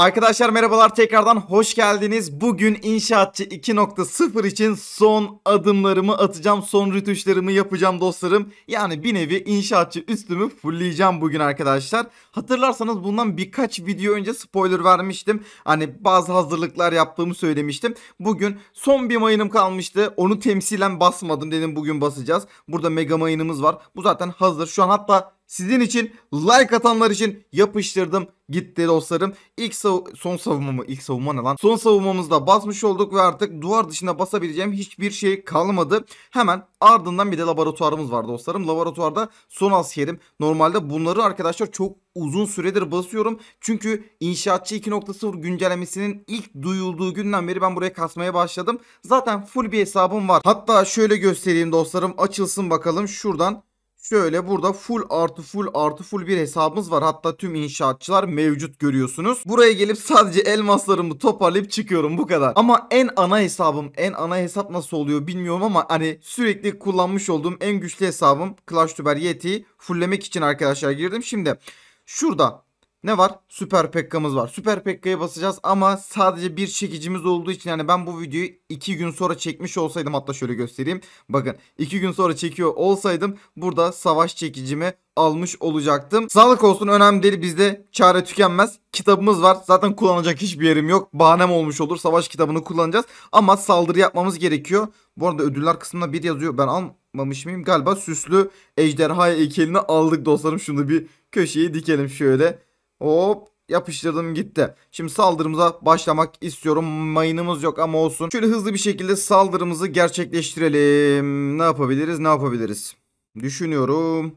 Arkadaşlar merhabalar tekrardan hoş geldiniz. Bugün inşaatçı 2.0 için son adımlarımı atacağım. Son rütuşlarımı yapacağım dostlarım. Yani bir nevi inşaatçı üstümü fullleyeceğim bugün arkadaşlar. Hatırlarsanız bundan birkaç video önce spoiler vermiştim. Hani bazı hazırlıklar yaptığımı söylemiştim. Bugün son bir mayınım kalmıştı. Onu temsilen basmadım dedim bugün basacağız. Burada mega mayınımız var. Bu zaten hazır. Şu an hatta sizin için like atanlar için yapıştırdım gitti dostlarım. İlk sav son savunmamı ilk savunma ne lan? Son savunmamızda basmış olduk ve artık duvar dışında basabileceğim hiçbir şey kalmadı. Hemen ardından bir de laboratuvarımız var dostlarım. Laboratuvarda son askerim. Normalde bunları arkadaşlar çok uzun süredir basıyorum. Çünkü inşaatçı 2.0 güncellemesinin ilk duyulduğu günden beri ben buraya kasmaya başladım. Zaten full bir hesabım var. Hatta şöyle göstereyim dostlarım. Açılsın bakalım şuradan Şöyle burada full artı full artı full bir hesabımız var. Hatta tüm inşaatçılar mevcut görüyorsunuz. Buraya gelip sadece elmaslarımı toparlayıp çıkıyorum bu kadar. Ama en ana hesabım en ana hesap nasıl oluyor bilmiyorum ama hani sürekli kullanmış olduğum en güçlü hesabım Clash Tuber Yeti'yi fulllemek için arkadaşlar girdim. Şimdi şurada ne var? Süper Pekka'mız var. Süper Pekka'ya basacağız ama sadece bir çekicimiz olduğu için yani ben bu videoyu 2 gün sonra çekmiş olsaydım hatta şöyle göstereyim. Bakın 2 gün sonra çekiyor olsaydım burada savaş çekicimi almış olacaktım. Sağlık olsun önemli değil bizde çare tükenmez. Kitabımız var zaten kullanacak hiçbir yerim yok. Bahanem olmuş olur savaş kitabını kullanacağız. Ama saldırı yapmamız gerekiyor. Bu arada ödüller kısmında bir yazıyor ben almamış mıyım? Galiba süslü ejderha heykelini aldık dostlarım. Şunu bir köşeye dikelim şöyle. Hop yapıştırdım gitti. Şimdi saldırımıza başlamak istiyorum. Mayınımız yok ama olsun. Şöyle hızlı bir şekilde saldırımızı gerçekleştirelim. Ne yapabiliriz ne yapabiliriz. Düşünüyorum.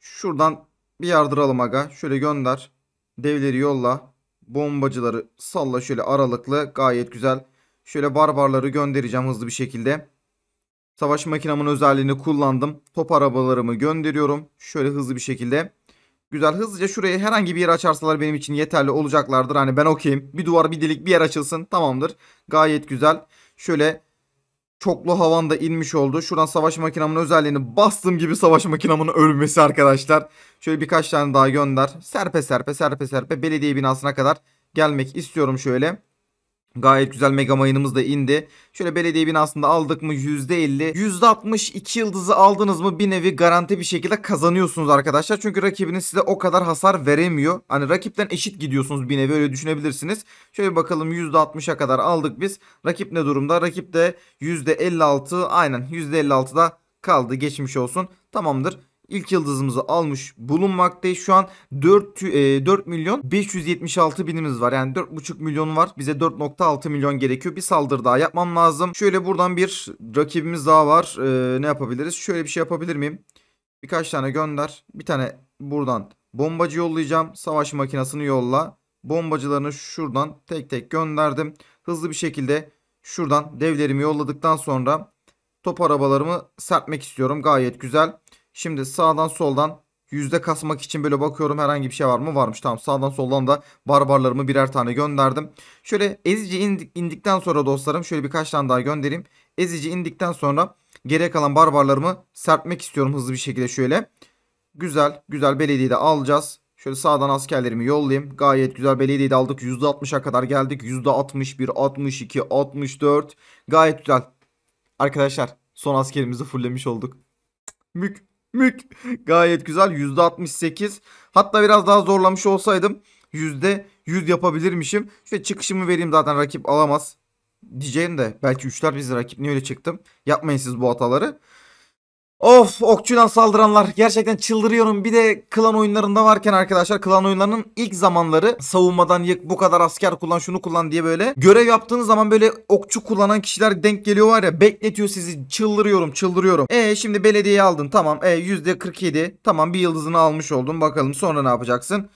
Şuradan bir yardıralım aga. Şöyle gönder. Devleri yolla. Bombacıları salla şöyle aralıklı. Gayet güzel. Şöyle barbarları göndereceğim hızlı bir şekilde. Savaş makinamın özelliğini kullandım. Top arabalarımı gönderiyorum. Şöyle hızlı bir şekilde. Güzel hızlıca şuraya herhangi bir yer açarsalar benim için yeterli olacaklardır. Hani ben okuyayım. Bir duvar bir delik bir yer açılsın tamamdır. Gayet güzel. Şöyle çoklu havan da inmiş oldu. Şuradan savaş makinamın özelliğini bastığım gibi savaş makinamın ölmesi arkadaşlar. Şöyle birkaç tane daha gönder. Serpe serpe serpe serpe belediye binasına kadar gelmek istiyorum şöyle. Gayet güzel mega mayınımız da indi. Şöyle belediye binasında aldık mı %50. %62 yıldızı aldınız mı bir nevi garanti bir şekilde kazanıyorsunuz arkadaşlar. Çünkü rakibiniz size o kadar hasar veremiyor. Hani rakipten eşit gidiyorsunuz bir nevi öyle düşünebilirsiniz. Şöyle bakalım %60'a kadar aldık biz. Rakip ne durumda? Rakip de %56 aynen %56'da kaldı geçmiş olsun. Tamamdır ilk yıldızımızı almış bulunmaktayız. Şu an 4, e, 4 milyon 576 binimiz var. Yani 4,5 milyon var. Bize 4.6 milyon gerekiyor. Bir saldırı daha yapmam lazım. Şöyle buradan bir rakibimiz daha var. E, ne yapabiliriz? Şöyle bir şey yapabilir miyim? Birkaç tane gönder. Bir tane buradan bombacı yollayacağım. Savaş makinesini yolla. Bombacılarını şuradan tek tek gönderdim. Hızlı bir şekilde şuradan devlerimi yolladıktan sonra top arabalarımı serpmek istiyorum. Gayet güzel. Şimdi sağdan soldan yüzde kasmak için böyle bakıyorum herhangi bir şey var mı? Varmış. Tamam sağdan soldan da barbarlarımı birer tane gönderdim. Şöyle ezici indikten sonra dostlarım şöyle birkaç tane daha göndereyim. Ezici indikten sonra geriye kalan barbarlarımı serpmek istiyorum hızlı bir şekilde şöyle. Güzel güzel belediyeyi de alacağız. Şöyle sağdan askerlerimi yollayayım. Gayet güzel belediyeyi de aldık. %60'a kadar geldik. %61, 62, 64. Gayet güzel. Arkadaşlar son askerimizi fulllemiş olduk. Mük. Mük. Gayet güzel. %68. Hatta biraz daha zorlamış olsaydım %100 yapabilirmişim. Şöyle çıkışımı vereyim zaten rakip alamaz. Diyeceğim de belki 3'ler bizi rakip niye öyle çıktım. Yapmayın siz bu hataları. Of okçuyla saldıranlar gerçekten çıldırıyorum. Bir de klan oyunlarında varken arkadaşlar klan oyunlarının ilk zamanları savunmadan yık bu kadar asker kullan şunu kullan diye böyle görev yaptığınız zaman böyle okçu kullanan kişiler denk geliyor var ya bekletiyor sizi çıldırıyorum çıldırıyorum. E şimdi belediyeyi aldın tamam e %47 tamam bir yıldızını almış oldun bakalım sonra ne yapacaksın?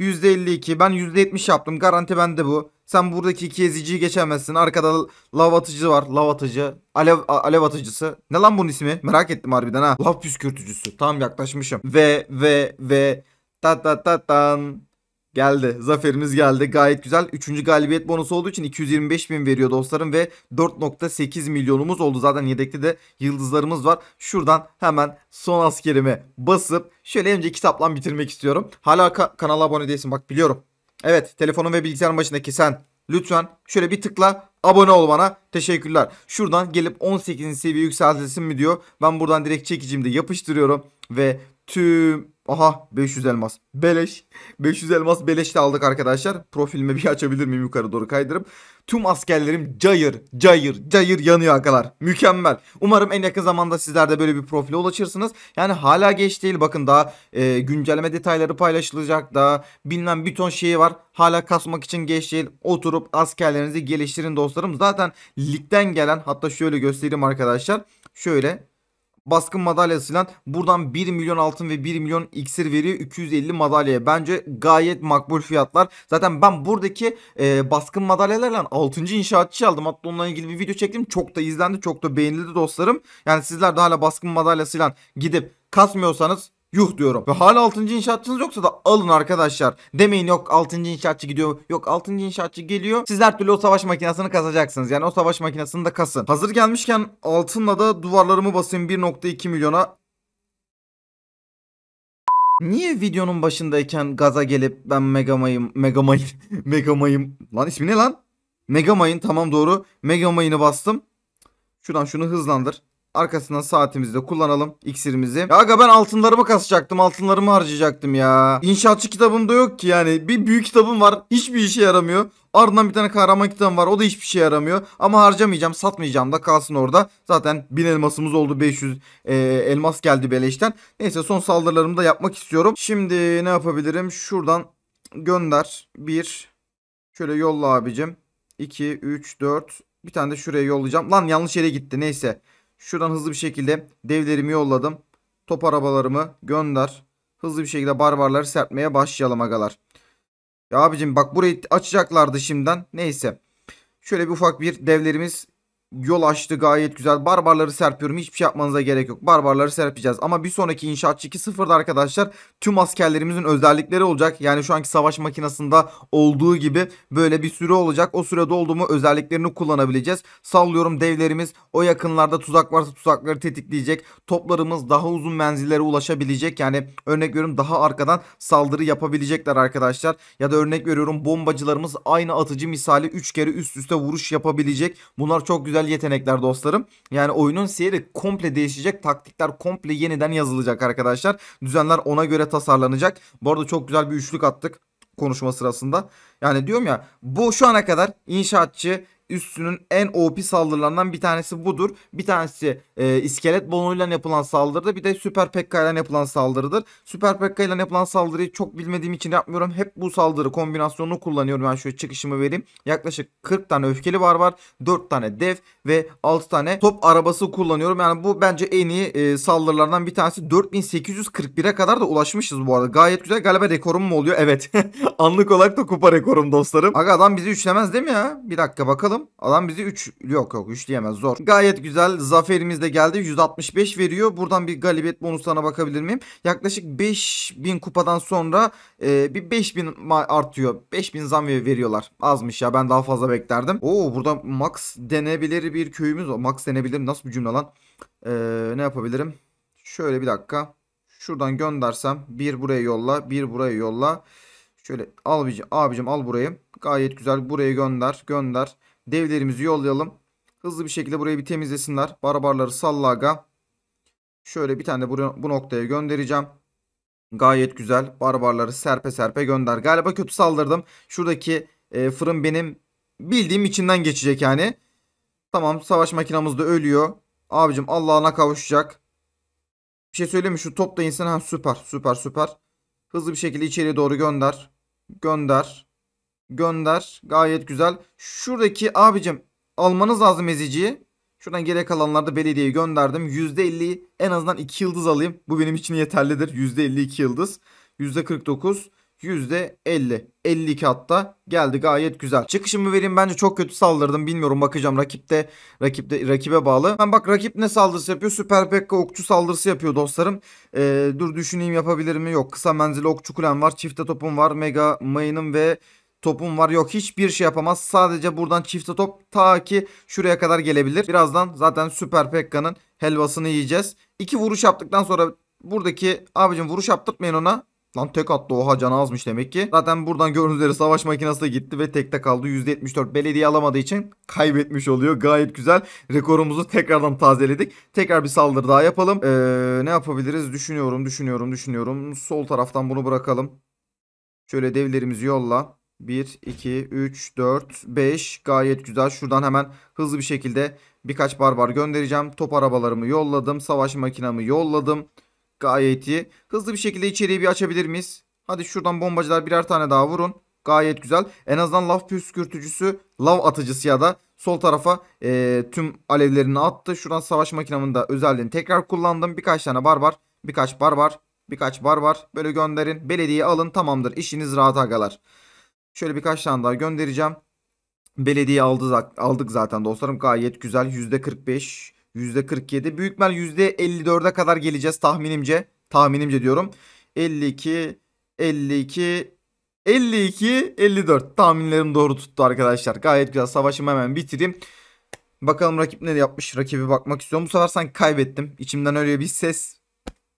%52 ben %70 yaptım garanti bende bu. Sen buradaki iki eziciyi geçemezsin. Arkada lav atıcı var. Lav atıcı. Alev, alev atıcısı. Ne lan bunun ismi? Merak ettim harbiden ha. Lav püskürtücüsü. Tam yaklaşmışım. Ve ve ve ta ta ta tan. Geldi. Zaferimiz geldi. Gayet güzel. Üçüncü galibiyet bonusu olduğu için 225 bin veriyor dostlarım ve 4.8 milyonumuz oldu. Zaten yedekte de yıldızlarımız var. Şuradan hemen son askerimi basıp şöyle önce kitaplan bitirmek istiyorum. Hala ka kanala abone değilsin bak biliyorum. Evet telefonun ve bilgisayarın başındaki sen lütfen şöyle bir tıkla abone ol bana. Teşekkürler. Şuradan gelip 18. seviye yükseltilsin mi diyor. Ben buradan direkt çekicimde yapıştırıyorum ve tüm Aha 500 elmas. Beleş. 500 elmas beleş de aldık arkadaşlar. Profilimi bir açabilir miyim yukarı doğru kaydırıp. Tüm askerlerim cayır cayır cayır yanıyor arkadaşlar. Mükemmel. Umarım en yakın zamanda sizler de böyle bir profile ulaşırsınız. Yani hala geç değil. Bakın daha e, güncelleme detayları paylaşılacak. Daha bilmem bir ton şeyi var. Hala kasmak için geç değil. Oturup askerlerinizi geliştirin dostlarım. Zaten ligden gelen hatta şöyle göstereyim arkadaşlar. Şöyle baskın madalyasıyla buradan 1 milyon altın ve 1 milyon iksir veriyor 250 madalyaya. Bence gayet makbul fiyatlar. Zaten ben buradaki e, baskın madalyalarla 6. inşaatçı aldım. Hatta onunla ilgili bir video çektim. Çok da izlendi, çok da beğenildi dostlarım. Yani sizler daha hala baskın madalyasıyla gidip kasmıyorsanız yuh diyorum. Ve hala 6. inşaatçınız yoksa da alın arkadaşlar. Demeyin yok 6. inşaatçı gidiyor. Yok 6. inşaatçı geliyor. Sizler her türlü o savaş makinesini kasacaksınız. Yani o savaş makinesini de kasın. Hazır gelmişken altınla da duvarlarımı basayım 1.2 milyona. Niye videonun başındayken gaza gelip ben Megamay'ım, Megamay'ım, Megamay'ım. Lan ismi ne lan? Megamay'ın tamam doğru. Megamay'ını bastım. Şuradan şunu hızlandır. Arkasından saatimizi de kullanalım. İksirimizi. Ya aga ben altınlarımı kasacaktım. Altınlarımı harcayacaktım ya. İnşaatçı kitabım da yok ki yani. Bir büyük kitabım var. Hiçbir işe yaramıyor. Ardından bir tane kahraman kitabım var. O da hiçbir şey yaramıyor. Ama harcamayacağım. Satmayacağım da kalsın orada. Zaten 1000 elmasımız oldu. 500 e, elmas geldi beleşten. Neyse son saldırılarımı da yapmak istiyorum. Şimdi ne yapabilirim? Şuradan gönder. 1. Şöyle yolla abicim. 2, 3, 4. Bir tane de şuraya yollayacağım. Lan yanlış yere gitti. Neyse. Şuradan hızlı bir şekilde devlerimi yolladım. Top arabalarımı gönder. Hızlı bir şekilde barbarları serpmeye başlayalım agalar. Ya abicim bak burayı açacaklardı şimdiden. Neyse. Şöyle bir ufak bir devlerimiz yol açtı gayet güzel. Barbarları serpiyorum. Hiçbir şey yapmanıza gerek yok. Barbarları serpeceğiz. Ama bir sonraki inşaatçı 2.0'da arkadaşlar tüm askerlerimizin özellikleri olacak. Yani şu anki savaş makinasında olduğu gibi böyle bir süre olacak. O sürede olduğumu özelliklerini kullanabileceğiz. Sallıyorum devlerimiz o yakınlarda tuzak varsa tuzakları tetikleyecek. Toplarımız daha uzun menzillere ulaşabilecek. Yani örnek veriyorum daha arkadan saldırı yapabilecekler arkadaşlar. Ya da örnek veriyorum bombacılarımız aynı atıcı misali 3 kere üst üste vuruş yapabilecek. Bunlar çok güzel güzel yetenekler dostlarım. Yani oyunun seyri komple değişecek. Taktikler komple yeniden yazılacak arkadaşlar. Düzenler ona göre tasarlanacak. Bu arada çok güzel bir üçlük attık konuşma sırasında. Yani diyorum ya bu şu ana kadar inşaatçı üstünün en OP saldırılarından bir tanesi budur. Bir tanesi e, iskelet balonuyla yapılan saldırıdır, bir de süper pekka ile yapılan saldırıdır. Süper pekka ile yapılan saldırıyı çok bilmediğim için yapmıyorum. Hep bu saldırı kombinasyonunu kullanıyorum. Ben yani şöyle çıkışımı vereyim. Yaklaşık 40 tane öfkeli var var. 4 tane dev ve 6 tane top arabası kullanıyorum. Yani bu bence en iyi e, saldırılardan bir tanesi. 4841'e kadar da ulaşmışız bu arada. Gayet güzel. Galiba rekorum mu oluyor? Evet. Anlık olarak da kupa rekorum dostlarım. Aga adam bizi üçlemez değil mi ya? Bir dakika bakalım bakalım. Adam bizi 3 yok yok 3 diyemez zor. Gayet güzel zaferimiz de geldi. 165 veriyor. Buradan bir galibiyet bonuslarına bakabilir miyim? Yaklaşık 5000 kupadan sonra e, bir 5000 artıyor. 5000 zam veriyorlar. Azmış ya ben daha fazla beklerdim. Oo burada max denebilir bir köyümüz var. Max denebilir nasıl bir cümle lan? E, ne yapabilirim? Şöyle bir dakika. Şuradan göndersem bir buraya yolla bir buraya yolla. Şöyle al abicim, abicim al burayı. Gayet güzel. Buraya gönder. Gönder devlerimizi yollayalım. Hızlı bir şekilde burayı bir temizlesinler. Barbarları sallaga. Şöyle bir tane de bu noktaya göndereceğim. Gayet güzel. Barbarları serpe serpe gönder. Galiba kötü saldırdım. Şuradaki e, fırın benim bildiğim içinden geçecek yani. Tamam savaş makinamız da ölüyor. Abicim Allah'ına kavuşacak. Bir şey söyleyeyim mi? Şu top da insan Ha, süper süper süper. Hızlı bir şekilde içeriye doğru gönder. Gönder. Gönder. Gayet güzel. Şuradaki abicim almanız lazım eziciyi. Şuradan gerek alanlarda belediyeyi gönderdim. %50'yi en azından 2 yıldız alayım. Bu benim için yeterlidir. %52 yıldız. %49. %50. 52 hatta geldi gayet güzel. Çıkışımı vereyim bence çok kötü saldırdım. Bilmiyorum bakacağım rakipte rakipte rakibe bağlı. Ben bak rakip ne saldırısı yapıyor? Süper Pekka okçu saldırısı yapıyor dostlarım. Ee, dur düşüneyim yapabilir mi? Yok. Kısa menzili okçu kulem var. Çifte topum var. Mega mayınım ve topum var. Yok hiçbir şey yapamaz. Sadece buradan çifte top ta ki şuraya kadar gelebilir. Birazdan zaten Süper Pekka'nın helvasını yiyeceğiz. İki vuruş yaptıktan sonra buradaki abicim vuruş yaptırtmayın ona. Lan tek attı oha canı azmış demek ki. Zaten buradan gördüğünüz üzere savaş makinesi de gitti ve tekte kaldı. %74 belediye alamadığı için kaybetmiş oluyor. Gayet güzel. Rekorumuzu tekrardan tazeledik. Tekrar bir saldırı daha yapalım. Ee, ne yapabiliriz? Düşünüyorum, düşünüyorum, düşünüyorum. Sol taraftan bunu bırakalım. Şöyle devlerimizi yolla. 1, 2, 3, 4, 5 gayet güzel. Şuradan hemen hızlı bir şekilde birkaç barbar göndereceğim. Top arabalarımı yolladım. Savaş makinamı yolladım. Gayet iyi. Hızlı bir şekilde içeriği bir açabilir miyiz? Hadi şuradan bombacılar birer tane daha vurun. Gayet güzel. En azından lav püskürtücüsü, lav atıcısı ya da sol tarafa e, tüm alevlerini attı. Şuradan savaş makinamında özelliğini tekrar kullandım. Birkaç tane barbar, birkaç barbar, birkaç barbar. Böyle gönderin. Belediye alın tamamdır. İşiniz rahat agalar. Şöyle birkaç tane daha göndereceğim. Belediye aldı, aldık zaten dostlarım. Gayet güzel. %45, %47. Büyük mal %54'e kadar geleceğiz tahminimce. Tahminimce diyorum. 52, 52, 52, 54. Tahminlerim doğru tuttu arkadaşlar. Gayet güzel. Savaşımı hemen bitireyim. Bakalım rakip ne yapmış. Rakibi bakmak istiyorum. Bu sefer sanki kaybettim. İçimden öyle bir ses.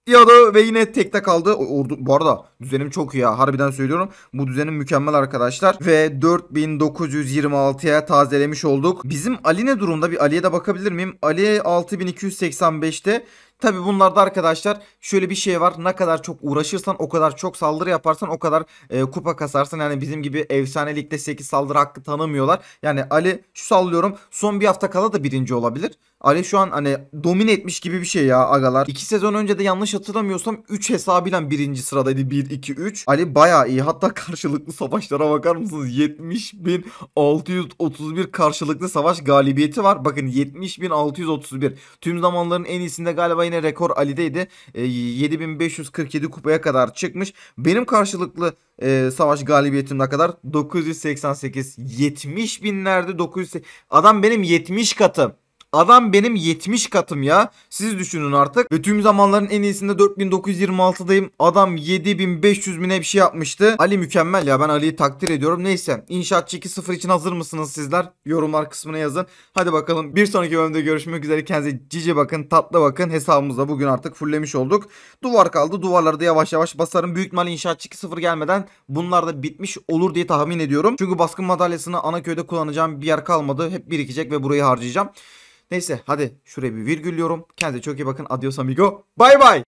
Ya da ve yine tekte kaldı. Ordu, bu arada Düzenim çok iyi ya. Harbiden söylüyorum. Bu düzenim mükemmel arkadaşlar. Ve 4926'ya tazelemiş olduk. Bizim Ali ne durumda? Bir Ali'ye de bakabilir miyim? Ali 6285'te. Tabi bunlarda arkadaşlar şöyle bir şey var. Ne kadar çok uğraşırsan o kadar çok saldırı yaparsan o kadar e, kupa kasarsın. Yani bizim gibi efsanelikte 8 saldırı hakkı tanımıyorlar. Yani Ali şu sallıyorum son bir hafta kala da birinci olabilir. Ali şu an hani domine etmiş gibi bir şey ya agalar. 2 sezon önce de yanlış hatırlamıyorsam 3 hesabıyla birinci sıradaydı. 1, 2, 3. Ali baya iyi. Hatta karşılıklı savaşlara bakar mısınız? 70.631 karşılıklı savaş galibiyeti var. Bakın 70.631. Tüm zamanların en iyisinde galiba yine rekor Ali'deydi. E, 7.547 kupaya kadar çıkmış. Benim karşılıklı e, savaş galibiyetim ne kadar? 988. 70 binlerde 900. Adam benim 70 katım. Adam benim 70 katım ya. Siz düşünün artık. Ve tüm zamanların en iyisinde 4926'dayım. Adam 7500 bine bir şey yapmıştı. Ali mükemmel ya. Ben Ali'yi takdir ediyorum. Neyse. İnşaatçı 2.0 için hazır mısınız sizler? Yorumlar kısmına yazın. Hadi bakalım. Bir sonraki bölümde görüşmek üzere. Kendinize cici bakın. Tatlı bakın. Hesabımızda bugün artık fulllemiş olduk. Duvar kaldı. Duvarları da yavaş yavaş basarım. Büyük mal inşaatçı 2.0 gelmeden bunlar da bitmiş olur diye tahmin ediyorum. Çünkü baskın madalyasını ana köyde kullanacağım bir yer kalmadı. Hep birikecek ve burayı harcayacağım. Neyse hadi şuraya bir virgülüyorum. Kendinize çok iyi bakın. Adios amigo. Bay bay.